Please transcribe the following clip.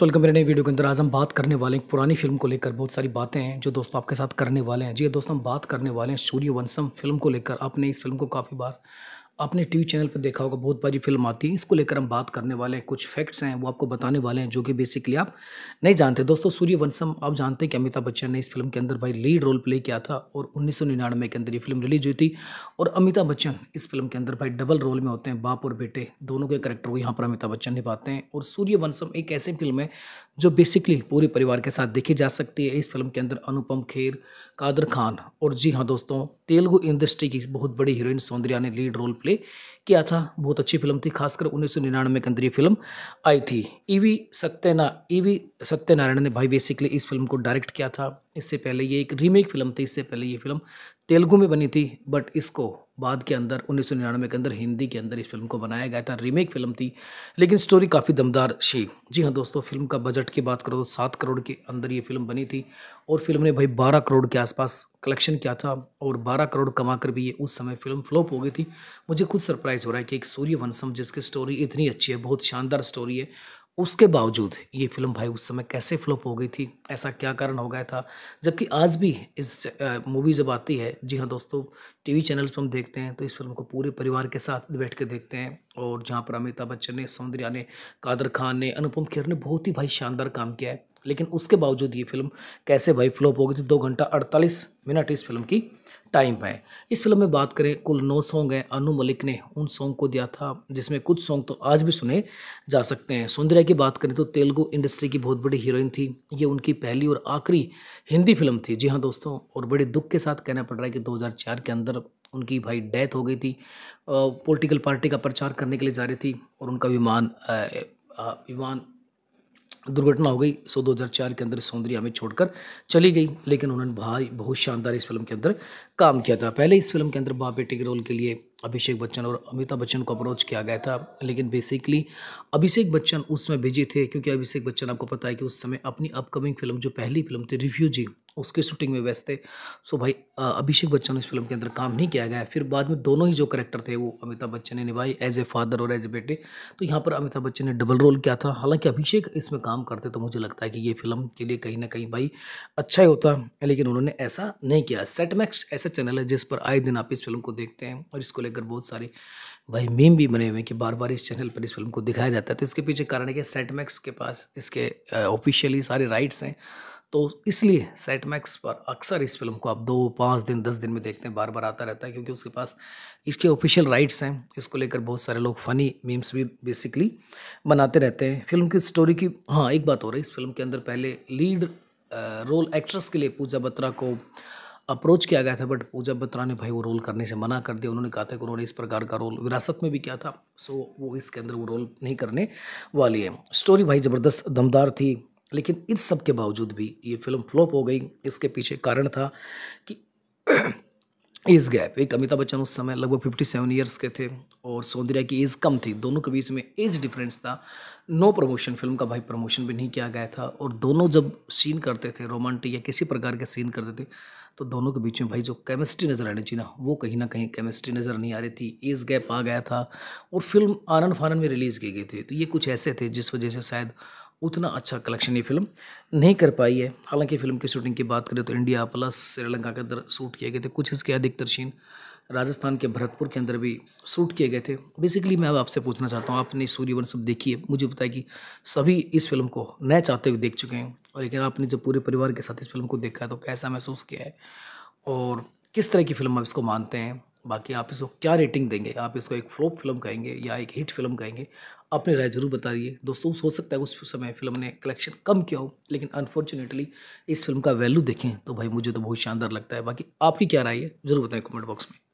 welcome मेरे नई video के अंदर आज हम बात करने वाले हैं पुरानी फिल्म को लेकर बहुत सारी बातें हैं जो दोस्तों आपके साथ करने वाले हैं जी हाँ दोस्तों हम बात करने वाले हैं सूर्य वंशम फिल्म को लेकर आपने इस फिल्म को काफ़ी बार आपने टीवी चैनल पर देखा होगा बहुत बारी फिल्म आती है इसको लेकर हम बात करने वाले हैं कुछ फैक्ट्स हैं वो आपको बताने वाले हैं जो कि बेसिकली आप नहीं जानते दोस्तों सूर्य वंशम आप जानते हैं कि अमिताभ बच्चन ने इस फिल्म के अंदर भाई लीड रोल प्ले किया था और उन्नीस के अंदर ये फिल्म रिलीज हुई थी और अमिताभ बच्चन इस फिल्म के अंदर भाई डबल रोल में होते हैं बाप और बेटे दोनों के करेक्टर को यहाँ पर अमिताभ बच्चन निभाते हैं और सूर्य वंशम एक ऐसी फिल्म है जो बेसिकली पूरे परिवार के साथ देखी जा सकती है इस फिल्म के अंदर अनुपम खेर कादर खान और जी हाँ दोस्तों तेलुगु इंडस्ट्री की बहुत बड़ी हीरोइन सौंदर्या ने लीड रोल प्ले किया था बहुत अच्छी फिल्म थी खासकर उन्नीस सौ निन्यानवे के अंदर ये फिल्म आई थी ई वी सत्यना वी सत्यनारायण ने भाई बेसिकली इस फिल्म को डायरेक्ट किया था इससे पहले ये एक रीमेक फिल्म थी इससे पहले ये फिल्म तेलुगु में बनी थी बट इसको बाद के अंदर उन्नीस के अंदर हिंदी के अंदर इस फिल्म को बनाया गया था रीमेक फिल्म थी लेकिन स्टोरी काफ़ी दमदार थी जी हाँ दोस्तों फिल्म का बजट की बात करो तो सात करोड़ के अंदर ये फिल्म बनी थी और फिल्म ने भाई बारह करोड़ के आसपास कलेक्शन किया था और बारह करोड़ कमाकर भी ये उस समय फिल्म फ्लॉप हो गई थी मुझे खुद सरप्राइज़ हो रहा है कि एक सूर्य वंशम जिसकी स्टोरी इतनी अच्छी है बहुत शानदार स्टोरी है उसके बावजूद ये फिल्म भाई उस समय कैसे फ्लॉप हो गई थी ऐसा क्या कारण हो गया था जबकि आज भी इस मूवी जब आती है जी हाँ दोस्तों टीवी चैनल्स पर हम देखते हैं तो इस फिल्म को पूरे परिवार के साथ बैठ के देखते हैं और जहाँ पर अमिताभ बच्चन ने सौंदर्या ने कादर खान ने अनुपम खेर ने बहुत ही भाई शानदार काम किया है लेकिन उसके बावजूद ये फिल्म कैसे भाई फ्लॉप हो गई थी दो घंटा अड़तालीस मिनट इस फिल्म की टाइम है इस फिल्म में बात करें कुल नौ सॉन्ग हैं अनु मलिक ने उन सॉन्ग को दिया था जिसमें कुछ सॉन्ग तो आज भी सुने जा सकते हैं सौंदर्या की बात करें तो तेलुगु इंडस्ट्री की बहुत बड़ी हीरोइन थी ये उनकी पहली और आखिरी हिंदी फिल्म थी जी हाँ दोस्तों और बड़े दुख के साथ कहना पड़ रहा है कि दो के अंदर उनकी भाई डेथ हो गई थी पोलिटिकल पार्टी का प्रचार करने के लिए जा रही थी और उनका विमान विमान दुर्घटना हो गई सो 2004 के अंदर सौंदर्य हमें छोड़कर चली गई लेकिन उन्होंने भाई बहुत शानदार इस फिल्म के अंदर काम किया था पहले इस फिल्म के अंदर बाप बेटे के रोल के लिए अभिषेक बच्चन और अमिताभ बच्चन को अप्रोच किया गया था लेकिन बेसिकली अभिषेक बच्चन उस समय बिजी थे क्योंकि अभिषेक बच्चन आपको पता है कि उस समय अपनी अपकमिंग फिल्म जो पहली फिल्म थी रिफ्यूजी उसके शूटिंग में व्यस्त थे सो भाई अभिषेक बच्चन इस फिल्म के अंदर काम नहीं किया गया फिर बाद में दोनों ही जो करेक्टर थे वो अमिताभ बच्चन ने निभाई एज ए फादर और एज ए बेटे तो यहाँ पर अमिताभ बच्चन ने डबल रोल किया था हालांकि अभिषेक इसमें काम करते तो मुझे लगता है कि ये फिल्म के लिए कहीं ना कहीं भाई अच्छा ही होता लेकिन उन्होंने ऐसा नहीं किया सेटमैक्स ऐसा चैनल है जिस पर आए दिन आप इस फिल्म को देखते हैं और इसको लेकर बहुत सारे भाई मीम भी बने हुए हैं कि बार बार इस चैनल पर इस फिल्म को दिखाया जाता है तो इसके पीछे कारण है कि सेटमैक्स के पास इसके ऑफिशियली सारे राइट्स हैं तो इसलिए सेटमैक्स पर अक्सर इस फिल्म को आप दो पाँच दिन दस दिन में देखते हैं बार बार आता रहता है क्योंकि उसके पास इसके ऑफिशियल राइट्स हैं इसको लेकर बहुत सारे लोग फ़नी मीम्स भी बेसिकली बनाते रहते हैं फिल्म की स्टोरी की हाँ एक बात हो रही है इस फिल्म के अंदर पहले लीड रोल एक्ट्रेस के लिए पूजा बत्रा को अप्रोच किया गया था बट पूजा बत्रा ने भाई वो रोल करने से मना कर दिया उन्होंने कहा था कि उन्होंने इस प्रकार का रोल विरासत में भी किया था सो वो इसके अंदर वो रोल नहीं करने वाली है स्टोरी भाई ज़बरदस्त दमदार थी लेकिन इस सब के बावजूद भी ये फिल्म फ्लॉप हो गई इसके पीछे कारण था कि एज गैप एक अमिताभ बच्चन उस समय लगभग फिफ्टी सेवन ईयर्स के थे और सौंदर्या की एज कम थी दोनों के बीच में एज डिफरेंस था नो प्रमोशन फिल्म का भाई प्रमोशन भी नहीं किया गया था और दोनों जब सीन करते थे रोमांटिक या किसी प्रकार के सीन करते थे तो दोनों के बीच में भाई जो केमिस्ट्री नज़र आनी चाहिए ना वो कहीं ना कहीं केमिस्ट्री नज़र नहीं आ रही थी एज गैप आ गया था और फिल्म आनंद फानन में रिलीज़ की गई थी तो ये कुछ ऐसे थे जिस वजह से शायद उतना अच्छा कलेक्शन ये फिल्म नहीं कर पाई है हालांकि फिल्म की शूटिंग की बात करें तो इंडिया प्लस श्रीलंका के अंदर शूट किए गए थे कुछ इसके अधिकतर सीन राजस्थान के भरतपुर के अंदर भी शूट किए गए थे बेसिकली मैं अब आपसे पूछना चाहता हूँ आपने सूर्यवंशम देखी है मुझे बताया कि सभी इस फिल्म को न चाहते हुए देख चुके हैं और लेकिन आपने जब पूरे परिवार के साथ इस फिल्म को देखा है तो कैसा महसूस किया है और किस तरह की फिल्म आप इसको मानते हैं बाकी आप इसको क्या रेटिंग देंगे आप इसको एक फ्लॉप फिल्म कहेंगे या एक हिट फिल्म कहेंगे अपनी राय जरूर बताइए दोस्तों हो सकता है उस समय फिल्म ने कलेक्शन कम किया हो लेकिन अनफॉर्चुनेटली इस फिल्म का वैल्यू देखें तो भाई मुझे तो बहुत शानदार लगता है बाकी आपकी क्या राय है जरूर बताएं कमेंट बॉक्स में